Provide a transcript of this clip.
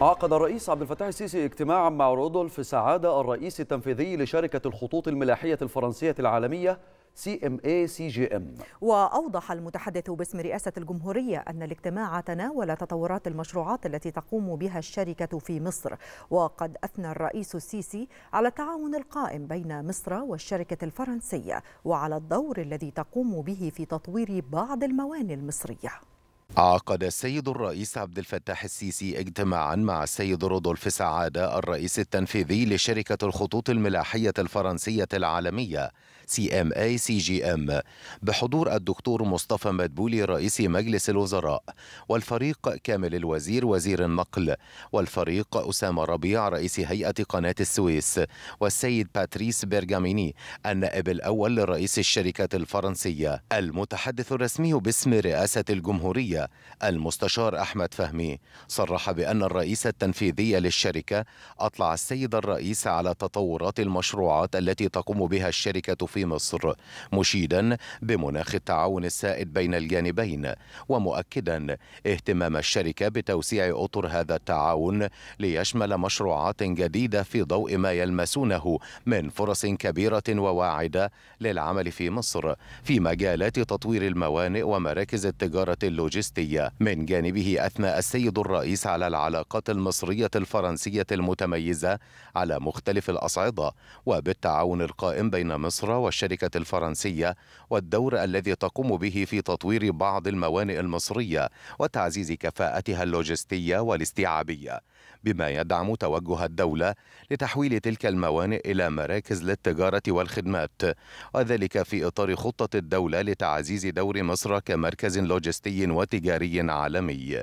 عقد الرئيس عبد الفتاح السيسي اجتماعا مع رودولف سعادة الرئيس التنفيذي لشركة الخطوط الملاحية الفرنسية العالمية سي ام اي سي جي ام واوضح المتحدث باسم رئاسه الجمهوريه ان الاجتماع تناول تطورات المشروعات التي تقوم بها الشركه في مصر وقد اثنى الرئيس السيسي على التعاون القائم بين مصر والشركه الفرنسيه وعلى الدور الذي تقوم به في تطوير بعض الموانئ المصريه عقد السيد الرئيس عبد الفتاح السيسي اجتماعا مع السيد رودولف سعادة الرئيس التنفيذي لشركة الخطوط الملاحية الفرنسية العالمية سي ام اي سي جي ام بحضور الدكتور مصطفى مدبولي رئيس مجلس الوزراء والفريق كامل الوزير وزير النقل والفريق أسامة ربيع رئيس هيئة قناة السويس والسيد باتريس بيرجاميني النائب الأول لرئيس الشركة الفرنسية المتحدث الرسمي باسم رئاسة الجمهورية المستشار أحمد فهمي صرح بأن الرئيس التنفيذي للشركة أطلع السيد الرئيس على تطورات المشروعات التي تقوم بها الشركة في مصر مشيدا بمناخ التعاون السائد بين الجانبين ومؤكدا اهتمام الشركة بتوسيع أطر هذا التعاون ليشمل مشروعات جديدة في ضوء ما يلمسونه من فرص كبيرة وواعدة للعمل في مصر في مجالات تطوير الموانئ ومراكز التجارة اللوجستية التروجستية من جانبه أثنى السيد الرئيس على العلاقات المصرية الفرنسية المتميزة على مختلف الأصعدة وبالتعاون القائم بين مصر والشركة الفرنسية والدور الذي تقوم به في تطوير بعض الموانئ المصرية وتعزيز كفاءتها اللوجستية والاستيعابية بما يدعم توجه الدولة لتحويل تلك الموانئ إلى مراكز للتجارة والخدمات وذلك في إطار خطة الدولة لتعزيز دور مصر كمركز لوجستي وتجاري تجاري عالمي